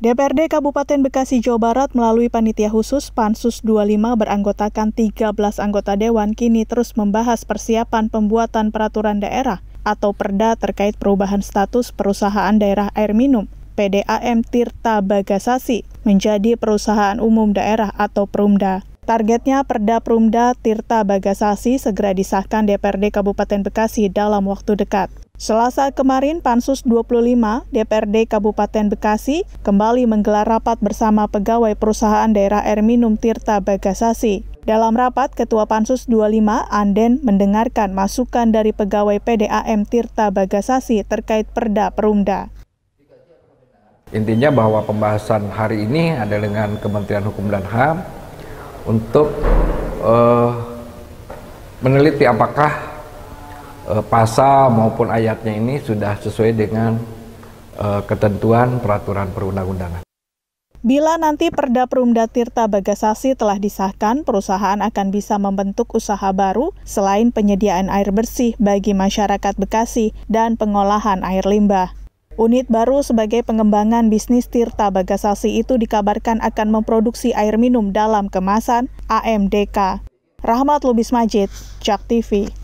DPRD Kabupaten Bekasi, Jawa Barat melalui panitia khusus Pansus 25 beranggotakan 13 anggota dewan kini terus membahas persiapan pembuatan peraturan daerah atau perda terkait perubahan status perusahaan daerah air minum PDAM Tirta Bagasasi menjadi perusahaan umum daerah atau Perumda. Targetnya Perda Perumda Tirta Bagasasi segera disahkan DPRD Kabupaten Bekasi dalam waktu dekat. Selasa kemarin, Pansus 25 DPRD Kabupaten Bekasi kembali menggelar rapat bersama pegawai perusahaan daerah Air Minum Tirta Bagasasi. Dalam rapat, Ketua Pansus 25 Anden mendengarkan masukan dari pegawai PDAM Tirta Bagasasi terkait perda perumda. Intinya bahwa pembahasan hari ini ada dengan Kementerian Hukum dan HAM untuk uh, meneliti apakah uh, pasal maupun ayatnya ini sudah sesuai dengan uh, ketentuan peraturan perundang-undangan. Bila nanti Perda Perumda Tirta Bagasasi telah disahkan, perusahaan akan bisa membentuk usaha baru selain penyediaan air bersih bagi masyarakat Bekasi dan pengolahan air limbah. Unit baru sebagai pengembangan bisnis Tirta Bagasasi itu dikabarkan akan memproduksi air minum dalam kemasan AMDK. Rahmat Lubis Majid, Jak TV.